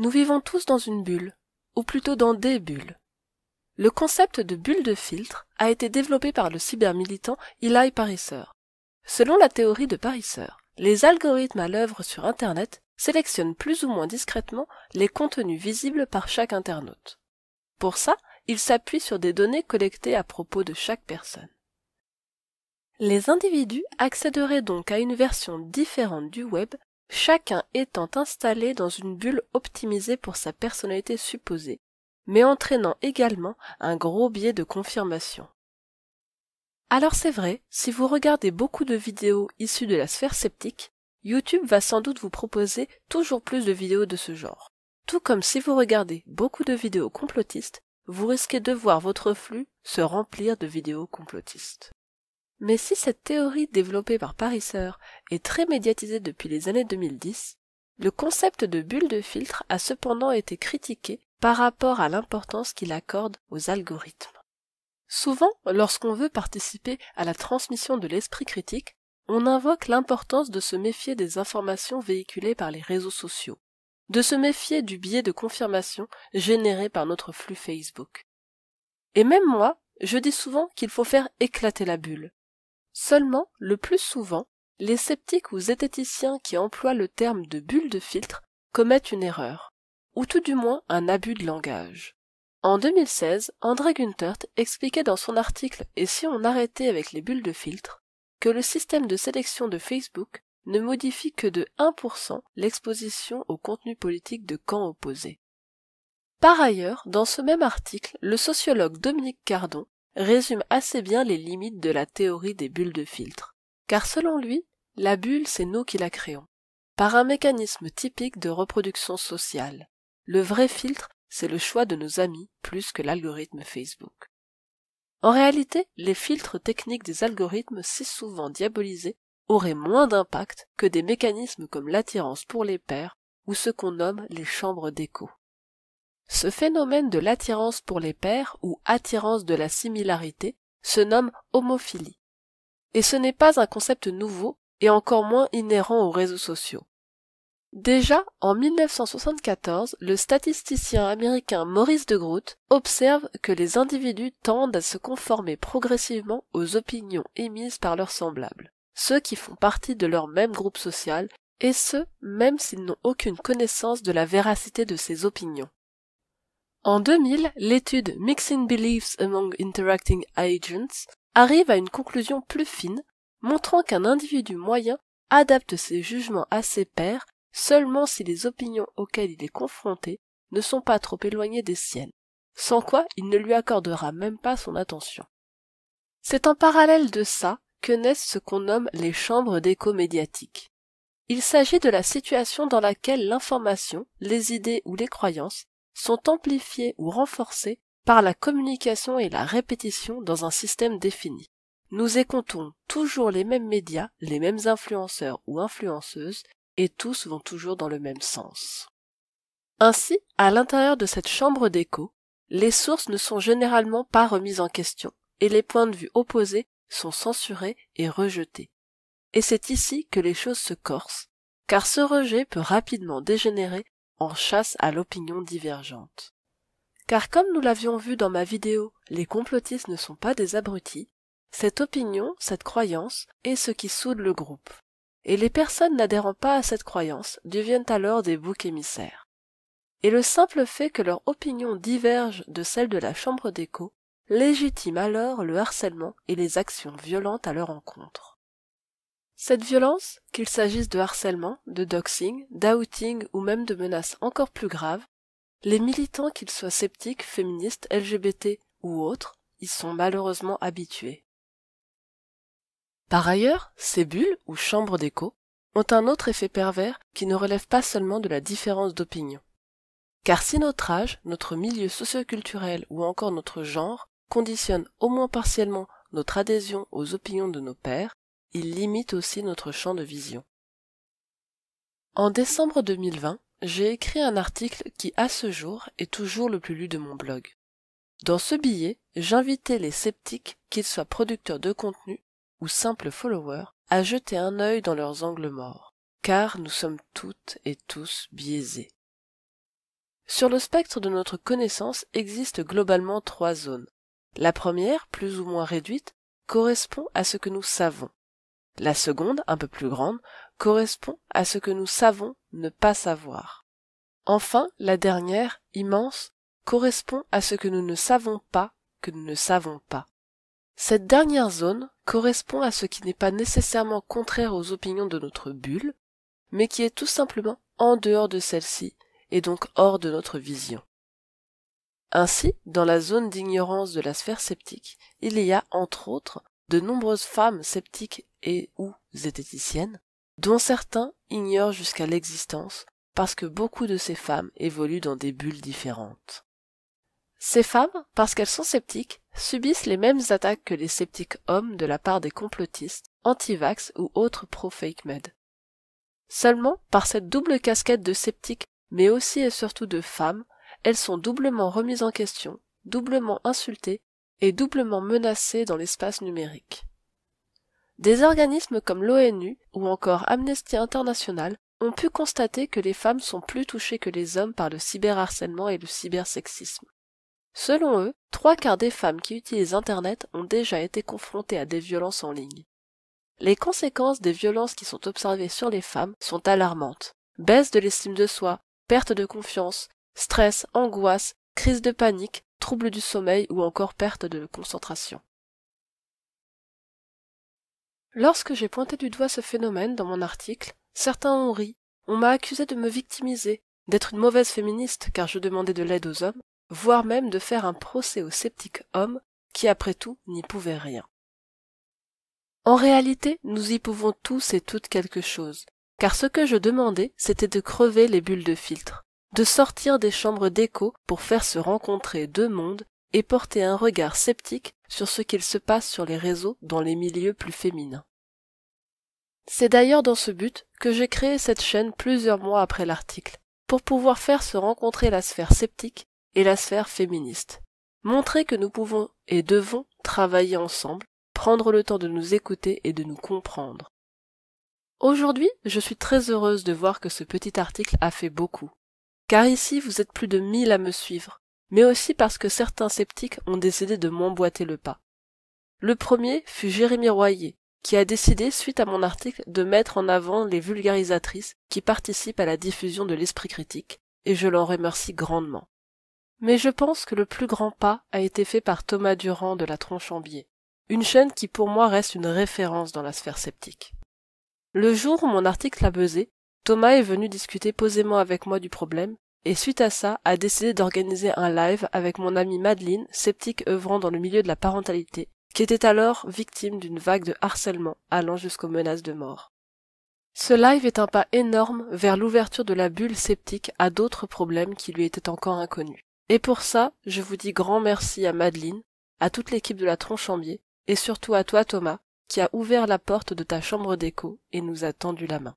Nous vivons tous dans une bulle, ou plutôt dans des bulles. Le concept de bulle de filtre a été développé par le cybermilitant Eli Pariser. Selon la théorie de Pariser, les algorithmes à l'œuvre sur Internet sélectionnent plus ou moins discrètement les contenus visibles par chaque internaute. Pour ça, ils s'appuient sur des données collectées à propos de chaque personne. Les individus accéderaient donc à une version différente du web chacun étant installé dans une bulle optimisée pour sa personnalité supposée, mais entraînant également un gros biais de confirmation. Alors c'est vrai, si vous regardez beaucoup de vidéos issues de la sphère sceptique, YouTube va sans doute vous proposer toujours plus de vidéos de ce genre. Tout comme si vous regardez beaucoup de vidéos complotistes, vous risquez de voir votre flux se remplir de vidéos complotistes. Mais si cette théorie développée par Parisseur est très médiatisée depuis les années 2010, le concept de bulle de filtre a cependant été critiqué par rapport à l'importance qu'il accorde aux algorithmes. Souvent, lorsqu'on veut participer à la transmission de l'esprit critique, on invoque l'importance de se méfier des informations véhiculées par les réseaux sociaux, de se méfier du biais de confirmation généré par notre flux Facebook. Et même moi, je dis souvent qu'il faut faire éclater la bulle, Seulement, le plus souvent, les sceptiques ou zététiciens qui emploient le terme de bulle de filtre commettent une erreur, ou tout du moins un abus de langage. En 2016, André Gunthert expliquait dans son article Et si on arrêtait avec les bulles de filtre que le système de sélection de Facebook ne modifie que de 1% l'exposition au contenu politique de camps opposés. Par ailleurs, dans ce même article, le sociologue Dominique Cardon résume assez bien les limites de la théorie des bulles de filtre. Car selon lui, la bulle, c'est nous qui la créons, par un mécanisme typique de reproduction sociale. Le vrai filtre, c'est le choix de nos amis plus que l'algorithme Facebook. En réalité, les filtres techniques des algorithmes si souvent diabolisés auraient moins d'impact que des mécanismes comme l'attirance pour les pairs ou ce qu'on nomme les chambres d'écho. Ce phénomène de l'attirance pour les pairs ou attirance de la similarité se nomme homophilie. Et ce n'est pas un concept nouveau et encore moins inhérent aux réseaux sociaux. Déjà, en 1974, le statisticien américain Maurice de Groot observe que les individus tendent à se conformer progressivement aux opinions émises par leurs semblables, ceux qui font partie de leur même groupe social, et ce, même s'ils n'ont aucune connaissance de la véracité de ces opinions. En 2000, l'étude Mixing Beliefs Among Interacting Agents arrive à une conclusion plus fine, montrant qu'un individu moyen adapte ses jugements à ses pairs seulement si les opinions auxquelles il est confronté ne sont pas trop éloignées des siennes, sans quoi il ne lui accordera même pas son attention. C'est en parallèle de ça que naissent ce qu'on nomme les chambres d'écho médiatique ». Il s'agit de la situation dans laquelle l'information, les idées ou les croyances sont amplifiées ou renforcés par la communication et la répétition dans un système défini. Nous écoutons toujours les mêmes médias, les mêmes influenceurs ou influenceuses, et tous vont toujours dans le même sens. Ainsi, à l'intérieur de cette chambre d'écho, les sources ne sont généralement pas remises en question, et les points de vue opposés sont censurés et rejetés. Et c'est ici que les choses se corsent, car ce rejet peut rapidement dégénérer en chasse à l'opinion divergente. Car comme nous l'avions vu dans ma vidéo Les complotistes ne sont pas des abrutis, cette opinion, cette croyance, est ce qui soude le groupe. Et les personnes n'adhérant pas à cette croyance deviennent alors des boucs émissaires. Et le simple fait que leur opinion diverge de celle de la Chambre d'écho légitime alors le harcèlement et les actions violentes à leur encontre. Cette violence, qu'il s'agisse de harcèlement, de doxing, d'outing ou même de menaces encore plus graves, les militants, qu'ils soient sceptiques, féministes, LGBT ou autres, y sont malheureusement habitués. Par ailleurs, ces bulles, ou chambres d'écho, ont un autre effet pervers qui ne relève pas seulement de la différence d'opinion. Car si notre âge, notre milieu socioculturel ou encore notre genre conditionnent au moins partiellement notre adhésion aux opinions de nos pères, il limite aussi notre champ de vision. En décembre 2020, j'ai écrit un article qui, à ce jour, est toujours le plus lu de mon blog. Dans ce billet, j'invitais les sceptiques, qu'ils soient producteurs de contenu ou simples followers, à jeter un œil dans leurs angles morts, car nous sommes toutes et tous biaisés. Sur le spectre de notre connaissance existent globalement trois zones. La première, plus ou moins réduite, correspond à ce que nous savons. La seconde, un peu plus grande, correspond à ce que nous savons ne pas savoir. Enfin, la dernière, immense, correspond à ce que nous ne savons pas que nous ne savons pas. Cette dernière zone correspond à ce qui n'est pas nécessairement contraire aux opinions de notre bulle, mais qui est tout simplement en dehors de celle-ci et donc hors de notre vision. Ainsi, dans la zone d'ignorance de la sphère sceptique, il y a, entre autres, de nombreuses femmes sceptiques et ou zététiciennes, dont certains ignorent jusqu'à l'existence parce que beaucoup de ces femmes évoluent dans des bulles différentes. Ces femmes, parce qu'elles sont sceptiques, subissent les mêmes attaques que les sceptiques hommes de la part des complotistes, anti-vax ou autres pro-fake med. Seulement, par cette double casquette de sceptiques, mais aussi et surtout de femmes, elles sont doublement remises en question, doublement insultées et doublement menacées dans l'espace numérique. Des organismes comme l'ONU ou encore Amnesty International ont pu constater que les femmes sont plus touchées que les hommes par le cyberharcèlement et le cybersexisme. Selon eux, trois quarts des femmes qui utilisent Internet ont déjà été confrontées à des violences en ligne. Les conséquences des violences qui sont observées sur les femmes sont alarmantes. Baisse de l'estime de soi, perte de confiance, stress, angoisse, crise de panique, troubles du sommeil ou encore perte de concentration. Lorsque j'ai pointé du doigt ce phénomène dans mon article, certains ont ri, on m'a accusé de me victimiser, d'être une mauvaise féministe car je demandais de l'aide aux hommes, voire même de faire un procès aux sceptiques hommes qui après tout n'y pouvaient rien. En réalité, nous y pouvons tous et toutes quelque chose, car ce que je demandais, c'était de crever les bulles de filtre, de sortir des chambres d'écho pour faire se rencontrer deux mondes et porter un regard sceptique sur ce qu'il se passe sur les réseaux dans les milieux plus féminins. C'est d'ailleurs dans ce but que j'ai créé cette chaîne plusieurs mois après l'article, pour pouvoir faire se rencontrer la sphère sceptique et la sphère féministe, montrer que nous pouvons et devons travailler ensemble, prendre le temps de nous écouter et de nous comprendre. Aujourd'hui, je suis très heureuse de voir que ce petit article a fait beaucoup, car ici vous êtes plus de mille à me suivre, mais aussi parce que certains sceptiques ont décidé de m'emboîter le pas. Le premier fut Jérémy Royer, qui a décidé, suite à mon article, de mettre en avant les vulgarisatrices qui participent à la diffusion de l'esprit critique, et je l'en remercie grandement. Mais je pense que le plus grand pas a été fait par Thomas Durand de la Biais, une chaîne qui pour moi reste une référence dans la sphère sceptique. Le jour où mon article a buzzé, Thomas est venu discuter posément avec moi du problème, et suite à ça a décidé d'organiser un live avec mon amie Madeleine, sceptique œuvrant dans le milieu de la parentalité, qui était alors victime d'une vague de harcèlement allant jusqu'aux menaces de mort. Ce live est un pas énorme vers l'ouverture de la bulle sceptique à d'autres problèmes qui lui étaient encore inconnus. Et pour ça, je vous dis grand merci à Madeleine, à toute l'équipe de la Tronchambier, et surtout à toi Thomas, qui a ouvert la porte de ta chambre d'écho et nous a tendu la main.